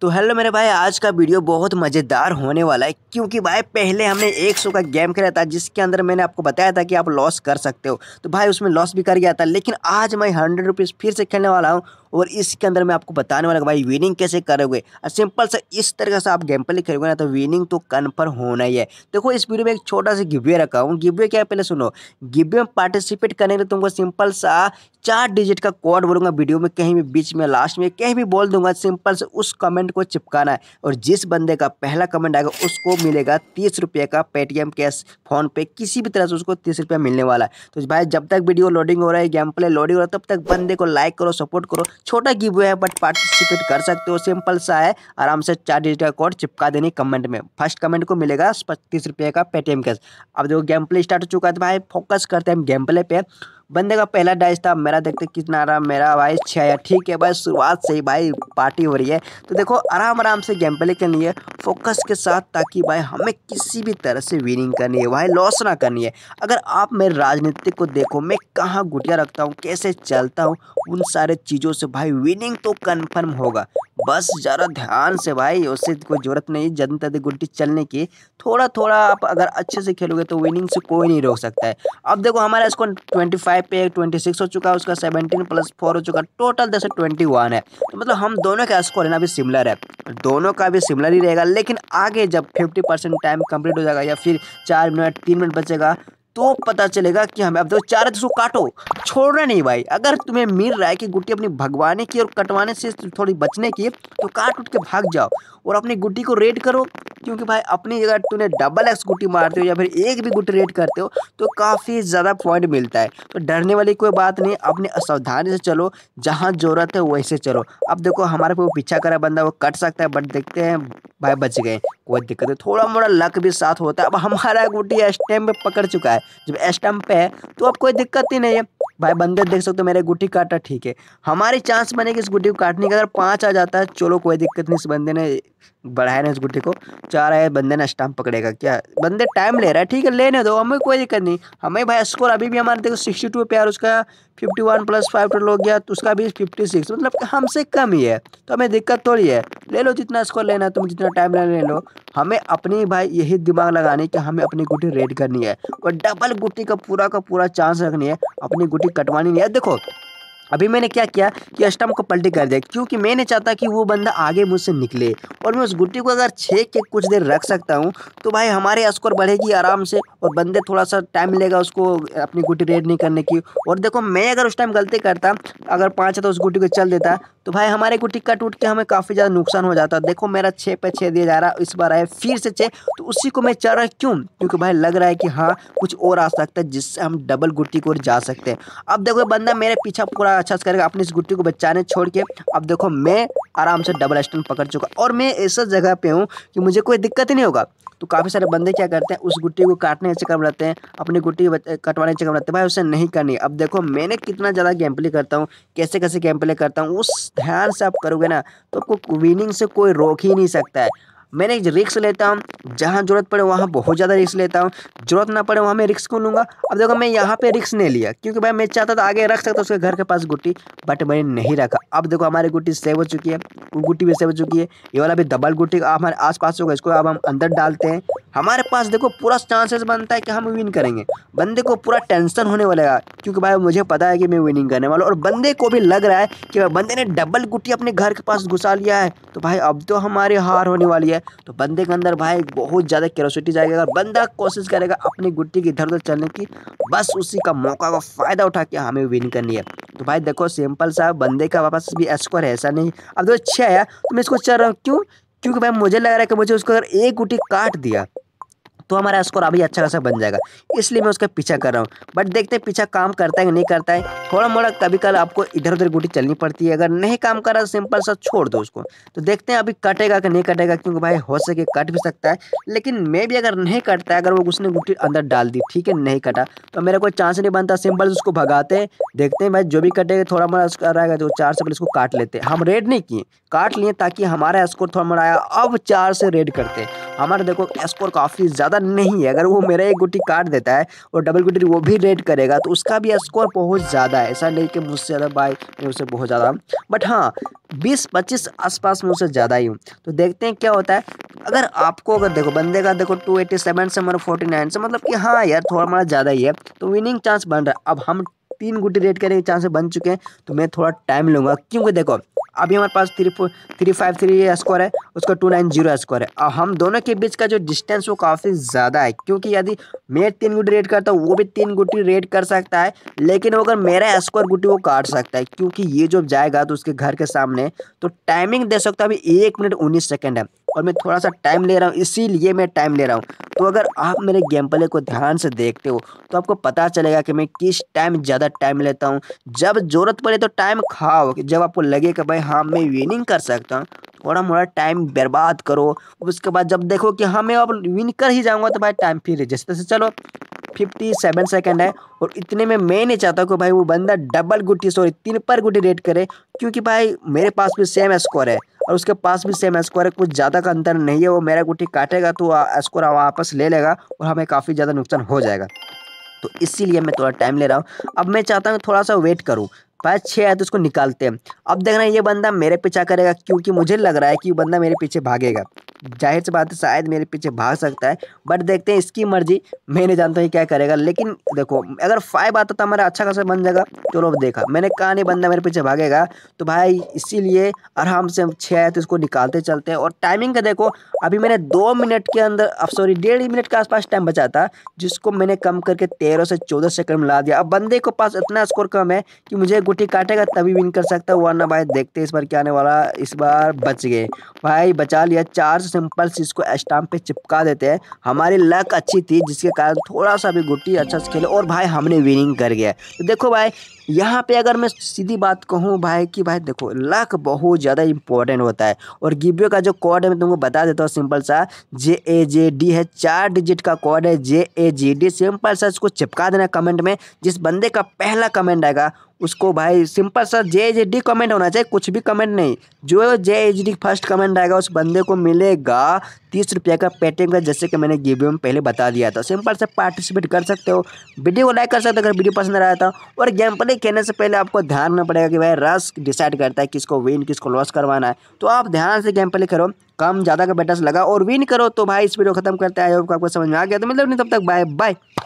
तो हेलो मेरे भाई आज का वीडियो बहुत मज़ेदार होने वाला है क्योंकि भाई पहले हमने 100 का गेम खेला था जिसके अंदर मैंने आपको बताया था कि आप लॉस कर सकते हो तो भाई उसमें लॉस भी कर गया था लेकिन आज मैं हंड्रेड रुपीज़ फिर से खेलने वाला हूँ और इसके अंदर मैं आपको बताने वाला भाई विनिंग कैसे करोगे सिंपल से इस तरह से आप गेम प्ले खेलोगे ना तो विनिंग तो कन्फर्म होना ही है देखो इस वीडियो में एक छोटा सा गिब्बे रखा हूँ गिब्बे क्या पहले सुनो गिब्बे में पार्टिसिपेट करने के लिए तुमको सिंपल सा चार डिजिट का कोड बोलूंगा वीडियो में कहीं भी बीच में लास्ट में कहीं भी बोल दूंगा सिंपल से उस कमेंट को चिपकाना है और जिस बंदे का पहला कमेंट आएगा उसको मिलेगा तीस रुपये का पेटीएम कैश फोन पे किसी भी तरह से उसको तीस रुपया मिलने वाला है तो भाई जब तक वीडियो लोडिंग हो रहा है गेम प्ले लोडिंग हो रहा है तब तक बंदे को लाइक करो सपोर्ट करो छोटा गिव हुआ है बट पार्टिसिपेट कर सकते हो सिंपल सा है आराम से चार डिजिट का कोड चिपका देनी कमेंट में फर्स्ट कमेंट को मिलेगा पच्चीस रुपये का पेटीएम कैश अब देखो गेम प्ले स्टार्ट हो चुका है तो भाई फोकस करते हैं हम गेम प्ले पे बंदे का पहला डाइस था मेरा देखते कितना रहा मेरा भाई छः ठीक है भाई शुरुआत से ही भाई पार्टी हो रही है तो देखो आराम आराम से गेम प्ले करनी है फोकस के साथ ताकि भाई हमें किसी भी तरह से विनिंग करनी है भाई लॉस ना करनी है अगर आप मेरे राजनीतिक को देखो मैं कहाँ गुटिया रखता हूँ कैसे चलता हूँ उन सारे चीज़ों से भाई विनिंग तो कन्फर्म होगा बस ज़रा ध्यान से भाई उससे कोई ज़रूरत नहीं जनता दी तो गुल्टी चलने की थोड़ा थोड़ा आप अगर अच्छे से खेलोगे तो विनिंग से कोई नहीं रोक सकता है अब देखो हमारा स्कोर 25 पे 26 हो चुका है उसका 17 प्लस फोर हो चुका है टोटल जैसे 21 है तो मतलब हम दोनों का स्कोर है ना अभी सिमिलर है दोनों का भी सिमिलर ही रहेगा लेकिन आगे जब फिफ्टी टाइम कंप्लीट हो जाएगा या फिर चार मिनट तीन मिनट बचेगा तो पता चलेगा कि हमें अब देखो तो चार दस काटो छोड़ना नहीं भाई अगर तुम्हें मिल रहा है कि गुट्टी अपनी भगवाने की और कटवाने से थोड़ी बचने की तो काट उठ के भाग जाओ और अपनी गुट्टी को रेड करो क्योंकि भाई अपनी जगह तुमने डबल एक्स गुट्टी मारते हो या फिर एक भी गुट्टी रेड करते हो तो काफ़ी ज़्यादा पॉइंट मिलता है तो डरने वाली कोई बात नहीं अपने असावधानी से चलो जहाँ ज़रूरत है वैसे चलो अब देखो हमारे पे वो पीछा करा बंदा वो कट सकता है बट देखते हैं भाई बच गए कोई दिक्कत है थोड़ा मोड़ा लक भी साथ होता है अब हमारा गुटी इस टाइम पे पकड़ चुका है जब स्टम्प पे है तो अब कोई दिक्कत ही नहीं है भाई बंदे देख सकते हो मेरे गुटी काटा ठीक है हमारी चांस बनेगी इस गुटी को काटने का अगर पाँच आ जाता है चलो कोई दिक्कत नहीं इस बंदे ने बढ़ाया ना उस गुट्टी को चाह रहा है बंदे ना स्टाम्प पकड़ेगा क्या बंदे टाइम ले रहा है ठीक है लेने दो हमें कोई दिक्कत नहीं हमें भाई स्कोर अभी भी हमारे देखो सिक्सटी टू प्यार उसका fifty one plus five total हो गया तो उसका भी फिफ्टी सिक्स मतलब हमसे कम ही है तो हमें दिक्कत थोड़ी है ले लो जितना स्कोर लेना तुम जितना टाइम लेना ले लो हमें अपनी भाई यही दिमाग लगानी कि हमें अपनी गुटी रेड करनी है और डबल गुटी का पूरा का पूरा चांस रखनी है अपनी गुटी कटवानी नहीं है देखो अभी मैंने क्या किया कि अष्टम को पलटी कर दिया क्योंकि मैं नहीं चाहता कि वो बंदा आगे मुझसे निकले और मैं उस गुट्टी को अगर छेक के कुछ देर रख सकता हूँ तो भाई हमारे स्कोर बढ़ेगी आराम से और बंदे थोड़ा सा टाइम लेगा उसको अपनी गुट्टी रेड नहीं करने की और देखो मैं अगर उस टाइम गलती करता अगर पाँच है तो उस गुट्टी को चल देता तो भाई हमारे गुट्टी कट उठ के हमें काफ़ी ज़्यादा नुकसान हो जाता देखो मेरा छः पे छः दिया जा रहा इस बार आया फिर से छः तो उसी को मैं चल रहा क्यों क्योंकि भाई लग रहा है कि हाँ कुछ और आ सकता है जिससे हम डबल गुट्टी को जा सकते हैं अब देखो बंदा मेरे पीछा पूरा अच्छा से करेगा अपनी इस गुट्टी को बचाने छोड़ के अब देखो मैं आराम से डबल स्टैंड पकड़ चुका और मैं ऐसा जगह पे हूँ कि मुझे कोई दिक्कत ही नहीं होगा तो काफ़ी सारे बंदे क्या करते हैं उस गुट्टी को काटने के चक्कर में रहते हैं अपनी गुट्टी कटवाने के चक्कर में रहते हैं भाई उसे नहीं करनी अब देखो मैंने कितना ज़्यादा गेम प्ले करता हूँ कैसे कैसे गेम प्ले करता हूँ उस ध्यान से आप करोगे ना तो आपको विनिंग से कोई रोक ही नहीं सकता है मैंने रिक्स लेता हूँ जहाँ ज़रूरत पड़े वहाँ बहुत ज़्यादा रिक्स लेता हूँ ज़रूरत ना पड़े वहाँ मैं रिक्स क्यों लूँगा अब देखो मैं यहाँ पे रिक्स नहीं लिया क्योंकि भाई मैं चाहता था आगे रख सकता उसके घर के पास गुट्टी बट मैंने नहीं रखा अब देखो हमारी गुट्टी सेव हो चुकी है वो गुट्टी भी सेव हो चुकी है ये वाला भी डबल गुट्टी हमारे आस पास होगा इसको अब हम अंदर डालते हैं हमारे पास देखो पूरा चांसेस बनता है कि हम विन करेंगे बंदे को पूरा टेंशन होने वाला है क्योंकि भाई मुझे पता है कि मैं विनिंग करने वाला और बंदे को भी लग रहा है कि बंदे ने डबल गुट्टी अपने घर के पास घुसा लिया है तो भाई अब तो हमारी हार होने वाली है है तो बंदे के अंदर भाई बहुत ज़्यादा क्यूरोसिटी जाएगा बंदा कोशिश करेगा अपनी गुट्टी की इधर उधर चलने की बस उसी का मौका का फ़ायदा उठा के हमें विन करनी है तो भाई देखो सिंपल सा बंदे का वापस भी स्कोर है ऐसा नहीं अब देखो छः आया तो मैं इसको चल रहा हूँ क्यों क्योंकि भाई मुझे लग रहा है कि मुझे उसको अगर एक गुटी काट दिया तो हमारा स्कोर अभी अच्छा खासा बन जाएगा इसलिए मैं उसका पीछा कर रहा हूँ बट देखते हैं पीछा काम करता है कि नहीं करता है थोड़ा मोड़ा कभी कल आपको इधर उधर गुटी चलनी पड़ती है अगर नहीं काम कर रहा सिंपल सा छोड़ दो उसको तो देखते हैं अभी कटेगा कि नहीं कटेगा क्योंकि भाई हो सके कट भी सकता है लेकिन मैं भी अगर नहीं कटता है अगर वो उसने गुटी अंदर डाल दी ठीक है नहीं कटा तो मेरा कोई चांस नहीं बनता सिंपल उसको भगाते हैं देखते हैं भाई जो भी कटेगा थोड़ा मोड़ा उसका रहेगा तो चार से पहले उसको काट लेते हैं हम रेड नहीं किए काट लिए ताकि हमारा स्कोर थोड़ा मोड़ा आया अब चार से रेड करते हैं हमारा देखो स्कोर काफ़ी ज़्यादा नहीं है अगर वो मेरा एक गुटी काट देता है और डबल गुटी वो भी रेड करेगा तो उसका भी स्कोर बहुत ज़्यादा है ऐसा नहीं कि मुझसे ज़्यादा बाई मैं उससे बहुत ज़्यादा बट हाँ बीस पच्चीस आसपास में उसे ज़्यादा ही हूँ तो देखते हैं क्या होता है अगर आपको अगर देखो बंदे का देखो टू एटी सेवन से मतलब फोर्टी नाइन से मतलब कि हाँ यार थोड़ा मोड़ा ज़्यादा ही है तो विनिंग चांस बन रहा है अब हम तीन गुटी रेड करने के चांस बन चुके हैं तो मैं थोड़ा टाइम लूँगा क्योंकि देखो अभी हमारे पास three four three five three score है उसका टू नाइन जीरो स्कोर है और हम दोनों के बीच का जो डिस्टेंस वो काफ़ी ज़्यादा है क्योंकि यदि मैं तीन गुटी रेड करता हूँ वो भी तीन गुटी रेड कर सकता है लेकिन अगर मेरा स्कोर गुटी वो काट सकता है क्योंकि ये जब जाएगा तो उसके घर के सामने तो टाइमिंग दे सकता है अभी एक मिनट उन्नीस सेकेंड है और मैं थोड़ा सा टाइम ले रहा हूँ इसीलिए मैं टाइम ले रहा हूँ तो अगर आप मेरे गेम प्ले को ध्यान से देखते हो तो आपको पता चलेगा कि मैं किस टाइम ज़्यादा टाइम लेता हूँ जब ज़रूरत पड़े तो टाइम खाओ जब आपको लगे कि भाई हाँ मैं विनिंग कर सकता हूँ थोड़ा मोड़ा टाइम बर्बाद करो उसके बाद जब देखो कि हाँ मैं अब विन कर ही जाऊँगा तो भाई टाइम फिर जैसे तैसे चलो फिफ्टी सेवन सेकेंड है और इतने में मैं नहीं चाहता कि भाई वो बंदा डबल गुटी सॉरी तीन पर गुटी रेट करे क्योंकि भाई मेरे पास भी सेम स्कोर है और उसके पास भी सेम स्कोर है कुछ ज़्यादा का अंतर नहीं है वो मेरा गुटी काटेगा तो स्कोर वापस ले लेगा और हमें काफ़ी ज़्यादा नुकसान हो जाएगा तो इसीलिए मैं थोड़ा टाइम ले रहा हूँ अब मैं चाहता हूँ थोड़ा सा वेट करूँ पाँच छः है तो उसको निकालते हैं अब देखना ये बंदा मेरे पीछा करेगा क्योंकि मुझे लग रहा है कि बंदा मेरे पीछे भागेगा जाहिर सी बात है शायद मेरे पीछे भाग सकता है बट देखते हैं इसकी मर्जी मैं नहीं जानता हूँ क्या करेगा लेकिन देखो अगर फाइव आता तो हमारा अच्छा खासा बन जाएगा चलो अब देखा मैंने कहा नहीं बंदा मेरे पीछे भागेगा तो भाई इसीलिए आराम से हम छः आए तो उसको निकालते चलते हैं और टाइमिंग का देखो अभी मैंने दो मिनट के अंदर सॉरी डेढ़ मिनट के आसपास टाइम बचा था जिसको मैंने कम करके तेरह से चौदह सेकंड में ला दिया अब बंदे के पास इतना स्कोर कम है कि मुझे गुटी काटेगा तभी विन कर सकता है वरना भाई देखते इस बार क्या आने वाला इस बार बच गए भाई बचा लिया चार सिंपल से इसको स्टाम्प पे चिपका देते हैं हमारी लक अच्छी थी जिसके कारण थोड़ा सा भी गुट्टी अच्छा से खेले और भाई हमने विनिंग कर गया तो देखो भाई यहाँ पे अगर मैं सीधी बात कहूँ भाई कि भाई देखो लक बहुत ज़्यादा इंपॉर्टेंट होता है और गिब्यो का जो कोड है मैं तुमको बता देता हूँ सिंपल सा जे ए जे डी है चार डिजिट का कोड है जे ए जी डी सिंपल सा इसको चिपका देना कमेंट में जिस बंदे का पहला कमेंट आएगा उसको भाई सिंपल सा जे एच डी कमेंट होना चाहिए कुछ भी कमेंट नहीं जो J H D first comment आएगा उस बंदे को मिलेगा तीस रुपये का पेटीएम का जैसे कि मैंने गिव में पहले बता दिया था सिंपल से पार्टिसिपेट कर सकते हो वीडियो को लाइक कर सकते हो अगर वीडियो पसंद आया था और गेम प्ले खेलने से पहले आपको ध्यान रखना पड़ेगा कि भाई रस डिसाइड करता है किसको विन किसको लॉस करवाना है तो आप ध्यान से गेम प्ले करो कम ज़्यादा का बेटर लगा और विन करो तो भाई इस वीडियो खत्म करते हैं आपको समझ में आ गया तो मतलब नहीं तब तक बाय बाय